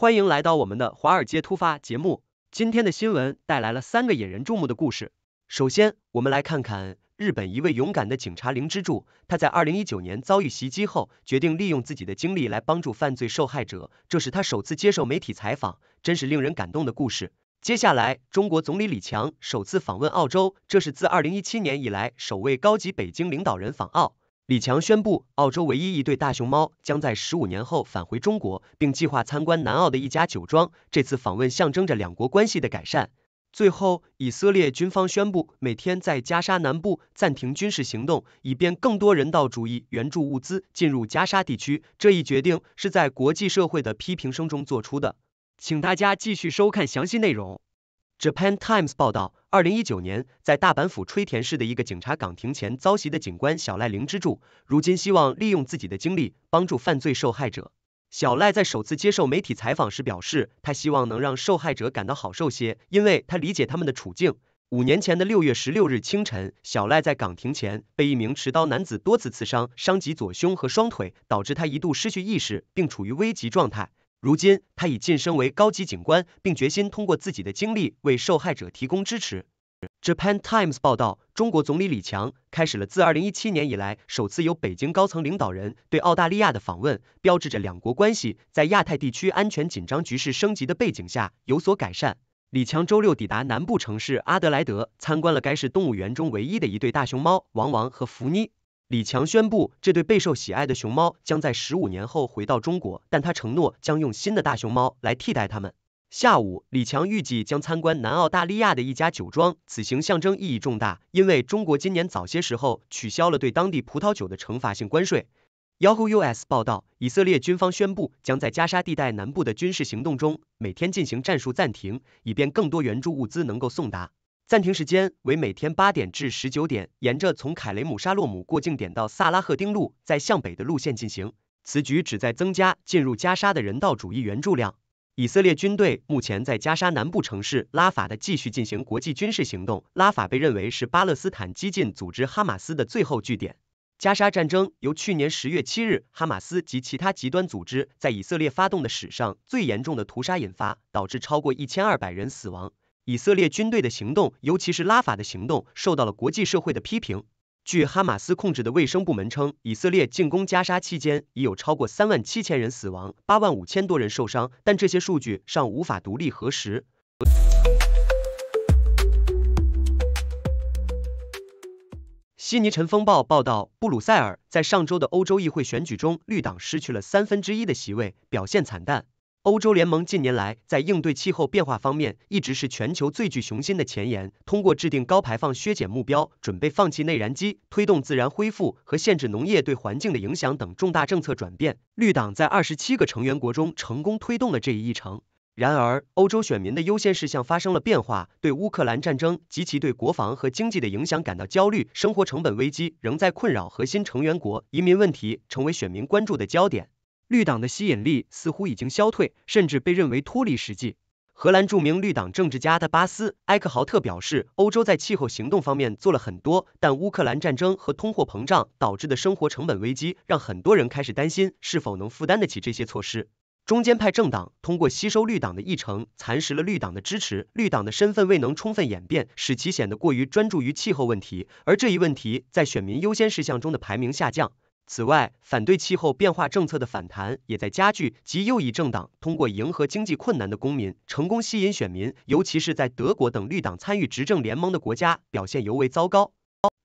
欢迎来到我们的华尔街突发节目。今天的新闻带来了三个引人注目的故事。首先，我们来看看日本一位勇敢的警察灵之助，他在2019年遭遇袭击后，决定利用自己的经历来帮助犯罪受害者。这是他首次接受媒体采访，真是令人感动的故事。接下来，中国总理李强首次访问澳洲，这是自2017年以来首位高级北京领导人访澳。李强宣布，澳洲唯一一对大熊猫将在十五年后返回中国，并计划参观南澳的一家酒庄。这次访问象征着两国关系的改善。最后，以色列军方宣布，每天在加沙南部暂停军事行动，以便更多人道主义援助物资进入加沙地区。这一决定是在国际社会的批评声中做出的。请大家继续收看详细内容。Japan Times 报道。二零一九年，在大阪府吹田市的一个警察岗亭前遭袭的警官小赖灵之助，如今希望利用自己的经历帮助犯罪受害者。小赖在首次接受媒体采访时表示，他希望能让受害者感到好受些，因为他理解他们的处境。五年前的六月十六日清晨，小赖在岗亭前被一名持刀男子多次刺伤，伤及左胸和双腿，导致他一度失去意识并处于危急状态。如今，他已晋升为高级警官，并决心通过自己的经历为受害者提供支持。Japan Times 报道，中国总理李强开始了自2017年以来首次由北京高层领导人对澳大利亚的访问，标志着两国关系在亚太地区安全紧张局势升级的背景下有所改善。李强周六抵达南部城市阿德莱德，参观了该市动物园中唯一的一对大熊猫王王和福妮，李强宣布，这对备受喜爱的熊猫将在十五年后回到中国，但他承诺将用新的大熊猫来替代它们。下午，李强预计将参观南澳大利亚的一家酒庄，此行象征意义重大，因为中国今年早些时候取消了对当地葡萄酒的惩罚性关税。Yahoo US 报道，以色列军方宣布将在加沙地带南部的军事行动中每天进行战术暂停，以便更多援助物资能够送达。暂停时间为每天八点至十九点，沿着从凯雷姆沙洛姆过境点到萨拉赫丁路再向北的路线进行。此举旨在增加进入加沙的人道主义援助量。以色列军队目前在加沙南部城市拉法的继续进行国际军事行动。拉法被认为是巴勒斯坦激进组织哈马斯的最后据点。加沙战争由去年十月七日哈马斯及其他极端组织在以色列发动的史上最严重的屠杀引发，导致超过一千二百人死亡。以色列军队的行动，尤其是拉法的行动，受到了国际社会的批评。据哈马斯控制的卫生部门称，以色列进攻加沙期间已有超过三万七千人死亡，八万五千多人受伤，但这些数据尚无法独立核实。《悉尼晨风报》报道，布鲁塞尔在上周的欧洲议会选举中，绿党失去了三分之一的席位，表现惨淡。欧洲联盟近年来在应对气候变化方面一直是全球最具雄心的前沿，通过制定高排放削减目标、准备放弃内燃机、推动自然恢复和限制农业对环境的影响等重大政策转变。绿党在二十七个成员国中成功推动了这一议程。然而，欧洲选民的优先事项发生了变化，对乌克兰战争及其对国防和经济的影响感到焦虑，生活成本危机仍在困扰核心成员国，移民问题成为选民关注的焦点。绿党的吸引力似乎已经消退，甚至被认为脱离实际。荷兰著名绿党政治家的巴斯·埃克豪特表示，欧洲在气候行动方面做了很多，但乌克兰战争和通货膨胀导致的生活成本危机，让很多人开始担心是否能负担得起这些措施。中间派政党通过吸收绿党的议程，蚕食了绿党的支持。绿党的身份未能充分演变，使其显得过于专注于气候问题，而这一问题在选民优先事项中的排名下降。此外，反对气候变化政策的反弹也在加剧，极右翼政党通过迎合经济困难的公民成功吸引选民，尤其是在德国等绿党参与执政联盟的国家表现尤为糟糕。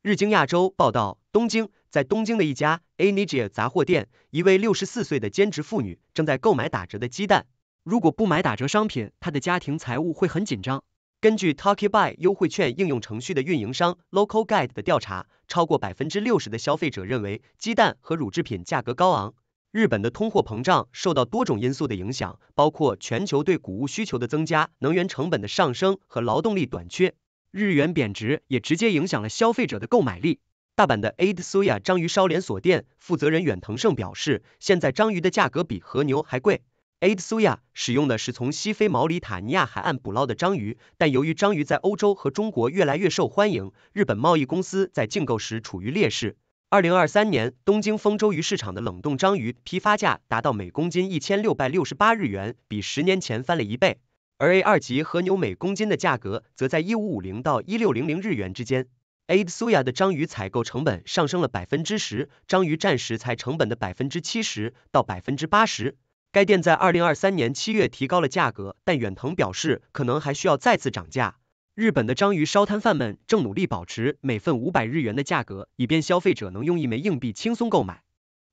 日经亚洲报道，东京，在东京的一家 a n i g i a 杂货店，一位六十四岁的兼职妇女正在购买打折的鸡蛋。如果不买打折商品，她的家庭财务会很紧张。根据 TalkingBuy 优惠券应用程序的运营商 Local Guide 的调查，超过百分之六十的消费者认为鸡蛋和乳制品价格高昂。日本的通货膨胀受到多种因素的影响，包括全球对谷物需求的增加、能源成本的上升和劳动力短缺。日元贬值也直接影响了消费者的购买力。大阪的 a i d s u y a 章鱼烧连锁店负责人远藤胜表示，现在章鱼的价格比和牛还贵。a i d Suya 使用的是从西非毛里塔尼亚海岸捕捞的章鱼，但由于章鱼在欧洲和中国越来越受欢迎，日本贸易公司在竞购时处于劣势。二零二三年，东京丰州鱼市场的冷冻章鱼批发价达到每公斤一千六百六十八日元，比十年前翻了一倍。而 A 二级和牛每公斤的价格则在一五五零到一六零零日元之间。a i d Suya 的章鱼采购成本上升了百分之十，章鱼占食材成本的百分之七十到百分之八十。该店在二零二三年七月提高了价格，但远藤表示可能还需要再次涨价。日本的章鱼烧摊贩们正努力保持每份五百日元的价格，以便消费者能用一枚硬币轻松购买。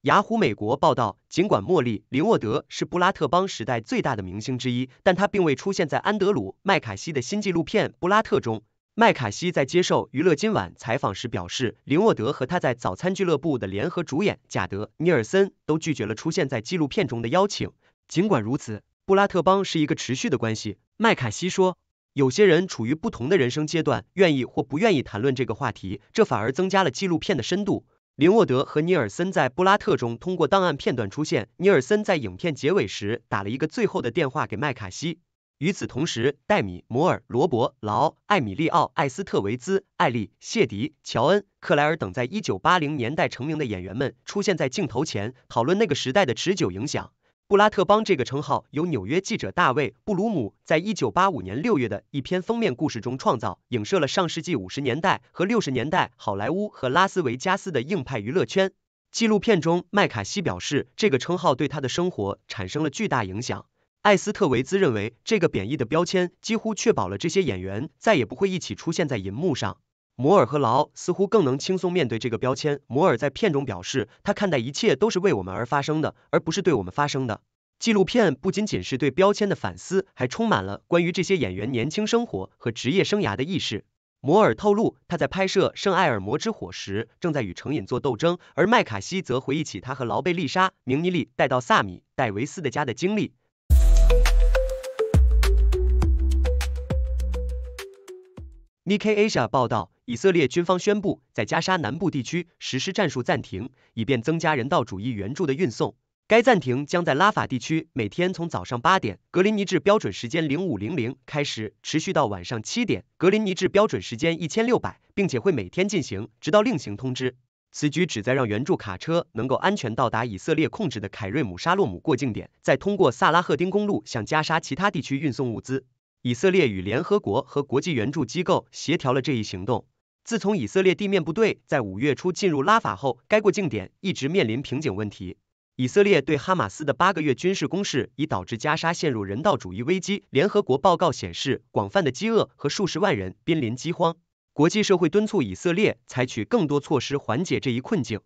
雅虎美国报道，尽管莫利林沃德是布拉特邦时代最大的明星之一，但他并未出现在安德鲁麦卡锡的新纪录片《布拉特》中。麦卡锡在接受《娱乐今晚》采访时表示，林沃德和他在《早餐俱乐部》的联合主演贾德·尼尔森都拒绝了出现在纪录片中的邀请。尽管如此，布拉特邦是一个持续的关系。麦卡锡说，有些人处于不同的人生阶段，愿意或不愿意谈论这个话题，这反而增加了纪录片的深度。林沃德和尼尔森在《布拉特》中通过档案片段出现。尼尔森在影片结尾时打了一个最后的电话给麦卡锡。与此同时，戴米、摩尔、罗伯、劳、艾米利奥、艾斯特维兹、艾利、谢迪、乔恩、克莱尔等在1980年代成名的演员们出现在镜头前，讨论那个时代的持久影响。布拉特邦这个称号由纽约记者大卫·布鲁姆在一九八五年六月的一篇封面故事中创造，影射了上世纪五十年代和六十年代好莱坞和拉斯维加斯的硬派娱乐圈。纪录片中，麦卡锡表示，这个称号对他的生活产生了巨大影响。艾斯特维兹认为，这个贬义的标签几乎确保了这些演员再也不会一起出现在银幕上。摩尔和劳似乎更能轻松面对这个标签。摩尔在片中表示，他看待一切都是为我们而发生的，而不是对我们发生的。纪录片不仅仅是对标签的反思，还充满了关于这些演员年轻生活和职业生涯的意识。摩尔透露，他在拍摄《圣埃尔摩之火》时正在与成瘾做斗争，而麦卡锡则回忆起他和劳贝丽莎、明尼利带到萨米·戴维斯的家的经历。Nik Asia 报道，以色列军方宣布在加沙南部地区实施战术暂停，以便增加人道主义援助的运送。该暂停将在拉法地区每天从早上八点格林尼治标准时间零五零零开始，持续到晚上七点格林尼治标准时间一千六百，并且会每天进行，直到另行通知。此举旨在让援助卡车能够安全到达以色列控制的凯瑞姆沙洛姆过境点，再通过萨拉赫丁公路向加沙其他地区运送物资。以色列与联合国和国际援助机构协调了这一行动。自从以色列地面部队在五月初进入拉法后，该过境点一直面临瓶颈问题。以色列对哈马斯的八个月军事攻势已导致加沙陷入人道主义危机。联合国报告显示，广泛的饥饿和数十万人濒临饥荒。国际社会敦促以色列采取更多措施缓解这一困境。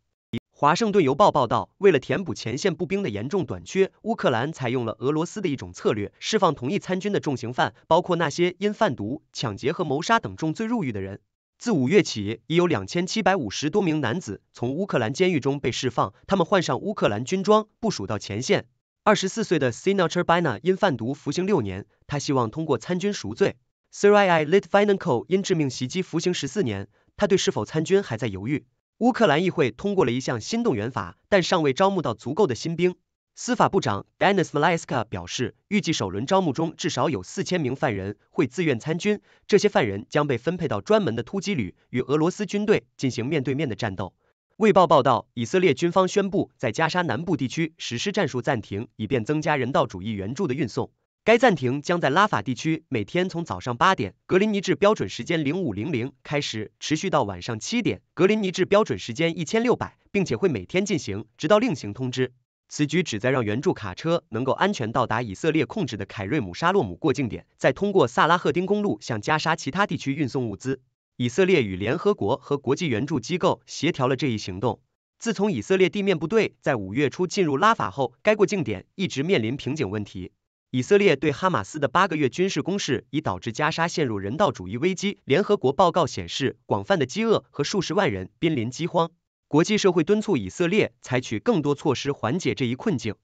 《华盛顿邮报》报道，为了填补前线步兵的严重短缺，乌克兰采用了俄罗斯的一种策略：释放同意参军的重刑犯，包括那些因贩毒、抢劫和谋杀等重罪入狱的人。自五月起，已有两千七百五十多名男子从乌克兰监狱中被释放，他们换上乌克兰军装，部署到前线。二十四岁的 s i n y a t r b i n a 因贩毒服刑六年，他希望通过参军赎罪。Sirilit v i n n k o 因致命袭击服刑十四年，他对是否参军还在犹豫。乌克兰议会通过了一项新动员法，但尚未招募到足够的新兵。司法部长 Dennis Malyska 表示，预计首轮招募中至少有四千名犯人会自愿参军，这些犯人将被分配到专门的突击旅，与俄罗斯军队进行面对面的战斗。卫报报道，以色列军方宣布在加沙南部地区实施战术暂停，以便增加人道主义援助的运送。该暂停将在拉法地区每天从早上八点格林尼治标准时间零五零零开始，持续到晚上七点格林尼治标准时间一千六百，并且会每天进行，直到另行通知。此举旨在让援助卡车能够安全到达以色列控制的凯瑞姆沙洛姆过境点，再通过萨拉赫丁公路向加沙其他地区运送物资。以色列与联合国和国际援助机构协调了这一行动。自从以色列地面部队在五月初进入拉法后，该过境点一直面临瓶颈问题。以色列对哈马斯的八个月军事攻势已导致加沙陷入人道主义危机。联合国报告显示，广泛的饥饿和数十万人濒临饥荒。国际社会敦促以色列采取更多措施缓解这一困境。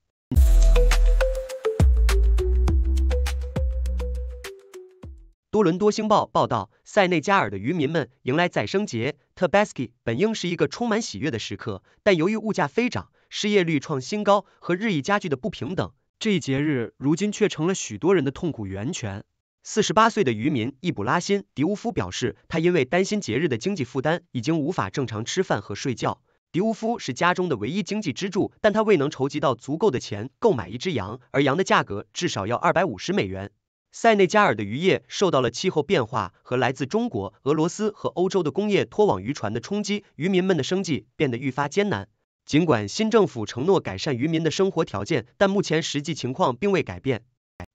多伦多星报报道，塞内加尔的渔民们迎来再生节。Tebeski 本应是一个充满喜悦的时刻，但由于物价飞涨、失业率创新高和日益加剧的不平等。这一节日如今却成了许多人的痛苦源泉。四十八岁的渔民易卜拉辛·迪乌夫表示，他因为担心节日的经济负担，已经无法正常吃饭和睡觉。迪乌夫是家中的唯一经济支柱，但他未能筹集到足够的钱购买一只羊，而羊的价格至少要二百五十美元。塞内加尔的渔业受到了气候变化和来自中国、俄罗斯和欧洲的工业拖网渔船的冲击，渔民们的生计变得愈发艰难。尽管新政府承诺改善渔民的生活条件，但目前实际情况并未改变。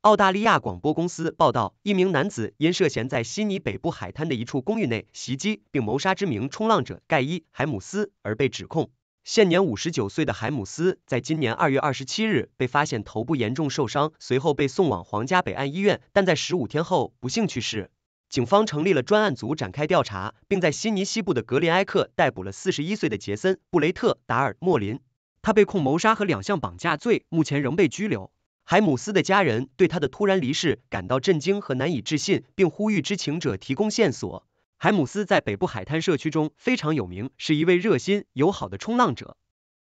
澳大利亚广播公司报道，一名男子因涉嫌在悉尼北部海滩的一处公寓内袭击并谋杀知名冲浪者盖伊·海姆斯而被指控。现年五十九岁的海姆斯，在今年二月二十七日被发现头部严重受伤，随后被送往皇家北岸医院，但在十五天后不幸去世。警方成立了专案组展开调查，并在悉尼西部的格林埃克逮捕了四十一岁的杰森·布雷特·达尔莫林。他被控谋杀和两项绑架罪，目前仍被拘留。海姆斯的家人对他的突然离世感到震惊和难以置信，并呼吁知情者提供线索。海姆斯在北部海滩社区中非常有名，是一位热心友好的冲浪者。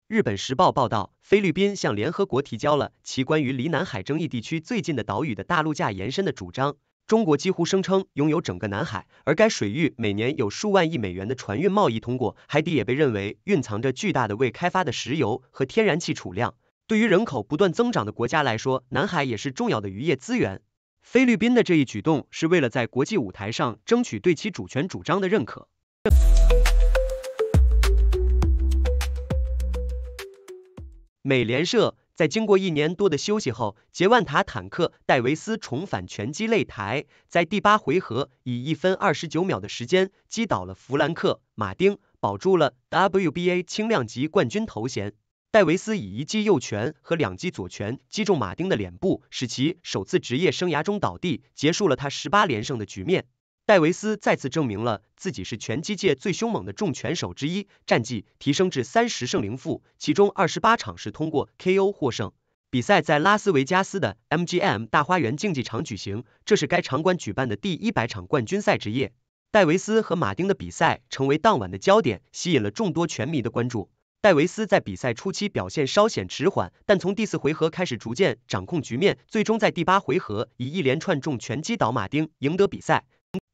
日本时报报道，菲律宾向联合国提交了其关于离南海争议地区最近的岛屿的大陆架延伸的主张。中国几乎声称拥有整个南海，而该水域每年有数万亿美元的船运贸易通过，海底也被认为蕴藏着巨大的未开发的石油和天然气储量。对于人口不断增长的国家来说，南海也是重要的渔业资源。菲律宾的这一举动是为了在国际舞台上争取对其主权主张的认可。美联社。在经过一年多的休息后，杰万塔·坦克·戴维斯重返拳击擂台，在第八回合以一分二十九秒的时间击倒了弗兰克·马丁，保住了 WBA 轻量级冠军头衔。戴维斯以一记右拳和两记左拳击中马丁的脸部，使其首次职业生涯中倒地，结束了他十八连胜的局面。戴维斯再次证明了自己是拳击界最凶猛的重拳手之一，战绩提升至三十胜零负，其中二十八场是通过 KO 获胜。比赛在拉斯维加斯的 MGM 大花园竞技场举行，这是该场馆举办的第一百场冠军赛之夜。戴维斯和马丁的比赛成为当晚的焦点，吸引了众多拳迷的关注。戴维斯在比赛初期表现稍显迟缓，但从第四回合开始逐渐掌控局面，最终在第八回合以一连串重拳击倒马丁，赢得比赛。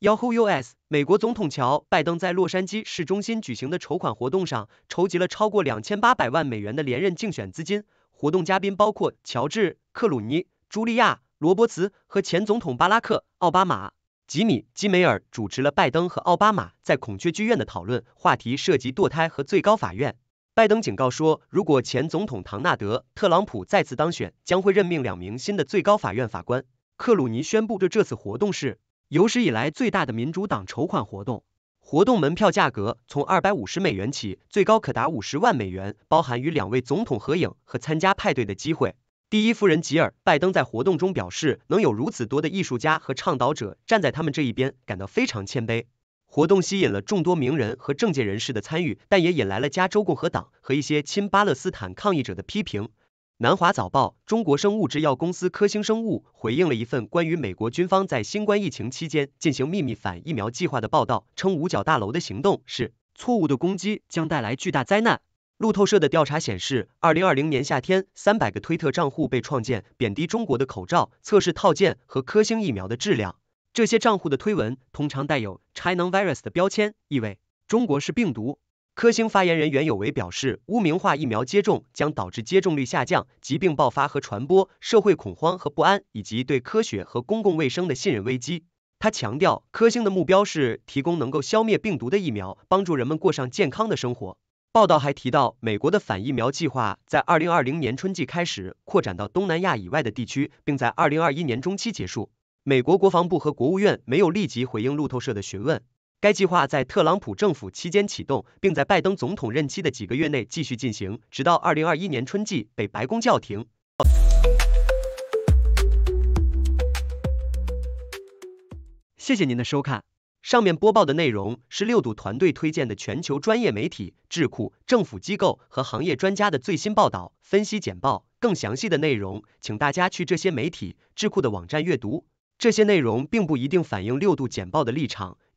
Yahoo u S. 美国总统乔拜登在洛杉矶市中心举行的筹款活动上筹集了超过两千八百万美元的连任竞选资金。活动嘉宾包括乔治·克鲁尼、茱莉亚·罗伯茨和前总统巴拉克·奥巴马。吉米·基梅尔主持了拜登和奥巴马在孔雀剧院的讨论，话题涉及堕胎和最高法院。拜登警告说，如果前总统唐纳德·特朗普再次当选，将会任命两名新的最高法院法官。克鲁尼宣布对这次活动是。有史以来最大的民主党筹款活动，活动门票价格从二百五十美元起，最高可达五十万美元，包含与两位总统合影和参加派对的机会。第一夫人吉尔·拜登在活动中表示，能有如此多的艺术家和倡导者站在他们这一边，感到非常谦卑。活动吸引了众多名人和政界人士的参与，但也引来了加州共和党和一些亲巴勒斯坦抗议者的批评。南华早报：中国生物制药公司科兴生物回应了一份关于美国军方在新冠疫情期间进行秘密反疫苗计划的报道，称五角大楼的行动是错误的，攻击将带来巨大灾难。路透社的调查显示，二零二零年夏天，三百个推特账户被创建，贬低中国的口罩测试套件和科兴疫苗的质量。这些账户的推文通常带有 China virus 的标签，意味中国是病毒。科兴发言人袁有为表示，污名化疫苗接种将导致接种率下降、疾病爆发和传播、社会恐慌和不安，以及对科学和公共卫生的信任危机。他强调，科兴的目标是提供能够消灭病毒的疫苗，帮助人们过上健康的生活。报道还提到，美国的反疫苗计划在2020年春季开始扩展到东南亚以外的地区，并在2021年中期结束。美国国防部和国务院没有立即回应路透社的询问。该计划在特朗普政府期间启动，并在拜登总统任期的几个月内继续进行，直到二零二一年春季被白宫叫停。谢谢您的收看。上面播报的内容是六度团队推荐的全球专业媒体、智库、政府机构和行业专家的最新报道、分析简报。更详细的内容，请大家去这些媒体、智库的网站阅读。这些内容并不一定反映六度简报的立场。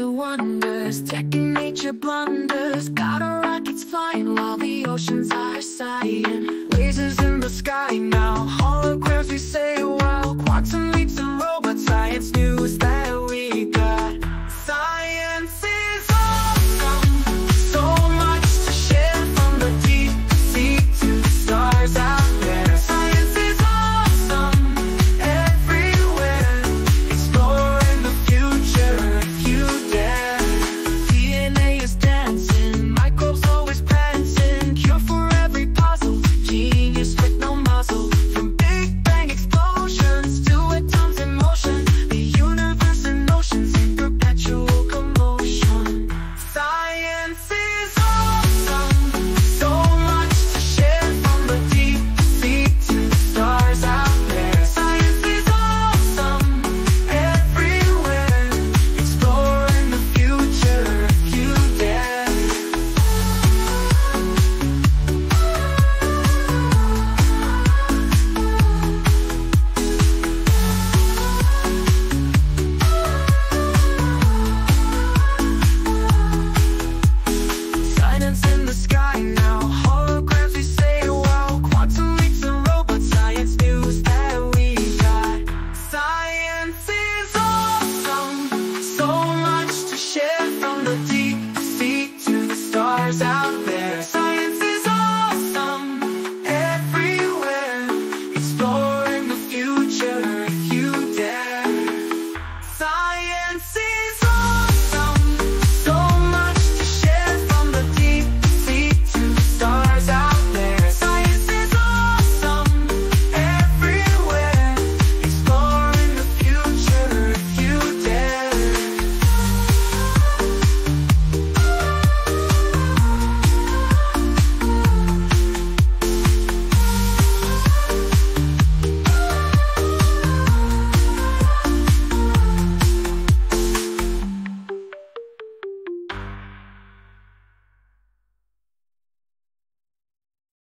do wonders checking nature blunders Got our rockets flying while the oceans are sighing Lasers in the sky now Holograms we say